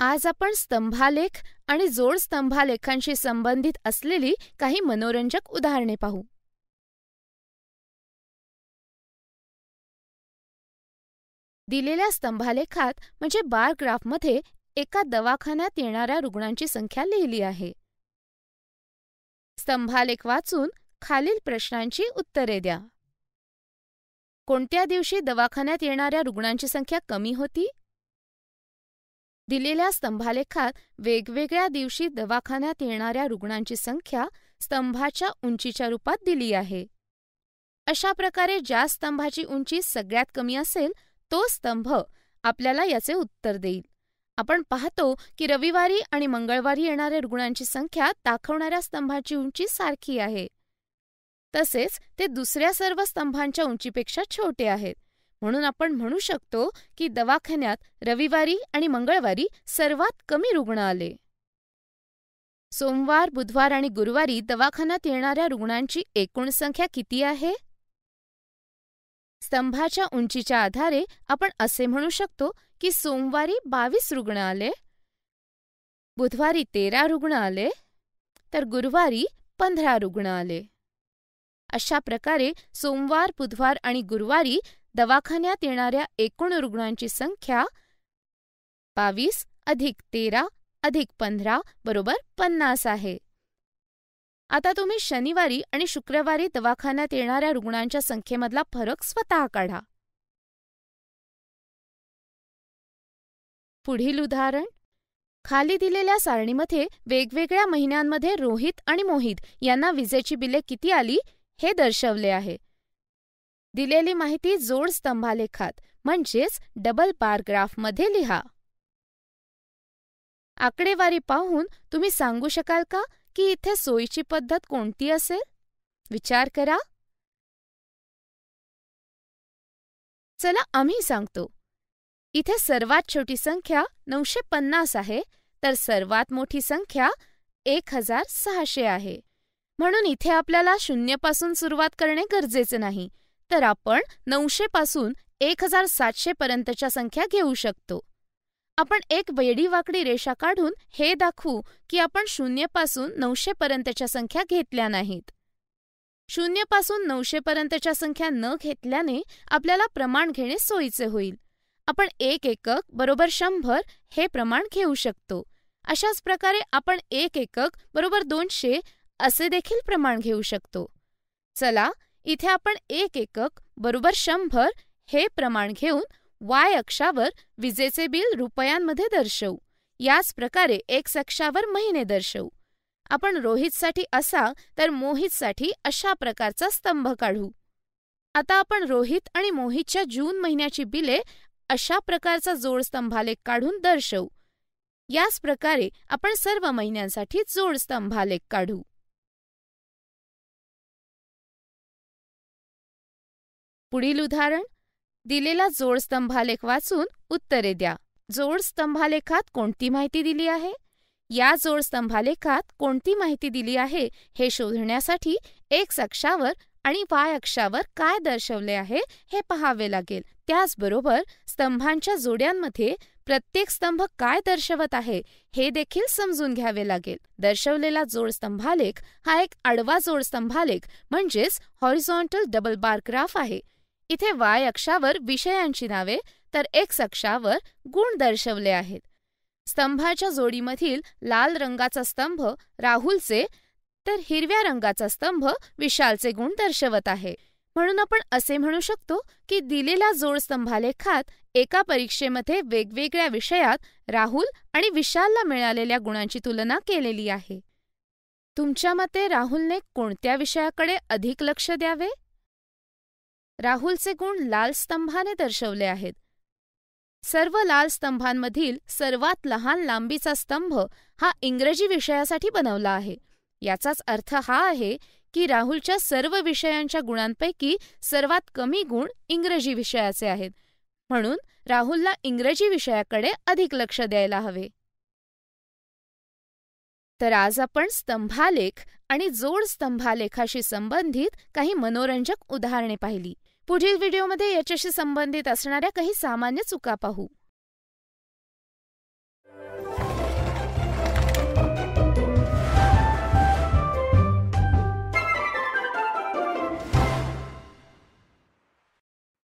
आज आपण स्तंभालेख आणि जोड स्तंभालेखांशी संबंधित असलेली काही मनोरंजक उदाहरणे पाहू दिलेल्या स्तंभालेखात म्हणजे बार ग्राफमध्ये एका दवाखान्यात येणाऱ्या रुग्णांची संख्या लिहिली आहे स्तंभालेख वाचून खालील प्रश्नांची उत्तरे द्या कोणत्या दिवशी दवाखान्यात येणाऱ्या रुग्णांची संख्या कमी होती दिलेल्या स्तंभालेखात वेगवेगळ्या दिवशी दवाखान्यात येणाऱ्या रुग्णांची संख्या स्तंभाच्या उंचीच्या रूपात दिली आहे अशा प्रकारे ज्या स्तंभाची उंची सगळ्यात कमी असेल तो स्तंभ आपल्याला याचे उत्तर देईल आपण पाहतो की रविवारी आणि मंगळवारी येणाऱ्या रुग्णांची संख्या दाखवणाऱ्या स्तंभाची उंची सारखी आहे तसेच ते दुसऱ्या सर्व स्तंभांच्या उंचीपेक्षा छोटे आहेत म्हणून आपण म्हणू शकतो की दवाखान्यात रविवारी आणि मंगळवारी सर्वात कमी रुग्ण आले सोमवार बुधवार आणि गुरुवारी दवाखान्यात येणाऱ्या रुग्णांची एकूण संख्या किती आहे स्तंभाच्या उंचीच्या आधारे आपण असे म्हणू शकतो की सोमवारी बावीस रुग्ण आले बुधवारी तेरा रुग्ण आले तर गुरुवारी पंधरा रुग्ण आले अशा प्रकारे सोमवार बुधवार आणि गुरुवारी दवाखान्यात येणाऱ्या एकूण रुग्णांची संख्या बावीस अधिक तेरा अधिक पंधरा बरोबर पन्नास आहे आता तुम्ही शनिवारी आणि शुक्रवारी दवाखान्यात येणाऱ्या रुग्णांच्या संख्येमधला फरक स्वतः काढा पुढील उदाहरण खाली दिलेल्या सारणीमध्ये वेगवेगळ्या महिन्यांमध्ये रोहित आणि मोहित यांना विजेची बिले किती आली हे दर्शवले आहे दिलेली माहिती जोड स्तंभालेखात म्हणजेच डबल बार मध्ये लिहा आकडेवारी पाहून तुम्ही सांगू शकाल का की इथे सोयीची पद्धत कोणती असेल विचार करा चला आम्ही सांगतो इथे सर्वात छोटी संख्या नऊशे पन्नास आहे तर सर्वात मोठी संख्या एक हजार सहाशे आहे म्हणून इथे आपल्याला शून्यपासून सुरुवात करणे गरजेचे नाही तर आपण नऊशे पासून एक हजार सातशे पर्यंतच्या संख्या घेऊ शकतो आपण एक वेडीवाकडी रेषा काढून हे दाखवू की आपण शून्यपासून नऊशे पर्यंतच्या संख्या घेतल्या नाहीत शून्यपासून नऊशे पर्यंतच्या संख्या न घेतल्याने आपल्याला प्रमाण घेणे सोयीचे होईल आपण एक एकक बरोबर शंभर हे प्रमाण घेऊ शकतो अशाच प्रकारे आपण एक एकक बरोबर दोनशे असे देखील प्रमाण घेऊ शकतो चला इथे आपण एक एकक बरोबर शंभर हे प्रमाण घेऊन वाय अक्षावर विजेचे बिल रुपयांमध्ये दर्शवू याच प्रकारे एक्स अक्षावर महिने दर्शवू आपण रोहितसाठी असा तर मोहितसाठी अशा प्रकारचा स्तंभ काढू आता आपण रोहित आणि मोहितच्या जून महिन्याची बिले अशा प्रकारचा जोडस्तंभालेख काढून दर्शवू याच प्रकारे आपण सर्व महिन्यांसाठी जोडस्तंभालेख काढू पुढील उदाहरण दिलेला जोडस्तंभालेख वाचून उत्तरे द्या जोडस्तंभालेखात कोणती माहिती दिली आहे या जोडस्तंभालेखात कोणती माहिती दिली आहे हे शोधण्यासाठी एक्स अक्षावर आणि वाय अक्षावर काय दर्शवले आहे हे पहावे लागेल त्याचबरोबर स्तंभांच्या जोड्यांमध्ये प्रत्येक स्तंभ काय दर्शवत आहे हे देखील समजून घ्यावे लागेल दर्शवलेला जोडस्तंभालेख हा एक आडवा जोडस्तंभालेख म्हणजेच हॉरिझॉन्टल डबल बार ग्राफ आहे इथे वाय अक्षावर विषयांची नावे तर एक्स अक्षावर गुण दर्शवले आहेत स्तंभाच्या जोडीमधील लाल रंगाचा स्तंभ राहुलचे तर हिरव्या रंगाचा स्तंभ विशालचे गुण दर्शवत आहे म्हणून आपण असे म्हणू शकतो की दिलेल्या स्तंभालेखात एका परीक्षेमध्ये वेगवेगळ्या विषयात राहुल आणि विशालला मिळालेल्या गुणांची तुलना केलेली आहे तुमच्या मते राहुलने कोणत्या विषयाकडे अधिक लक्ष द्यावे राहुलचे गुण लाल स्तंभाने दर्शवले आहेत सर्व लाल स्तंभांमधील सर्वात लहान लांबीचा स्तंभ हा इंग्रजी विषयासाठी बनवला आहे याचाच अर्थ हा आहे की राहुलच्या सर्व विषयांच्या गुणांपैकी सर्वात कमी गुण इंग्रजी विषयाचे आहेत म्हणून राहुलला इंग्रजी विषयाकडे अधिक लक्ष द्यायला हवे तर आज आपण स्तंभालेख आणि जोड स्तंभालेखाशी संबंधित काही मनोरंजक उदाहरणे पाहिली पुढील व्हिडिओमध्ये याच्याशी संबंधित असणाऱ्या काही सामान्य चुका पाहू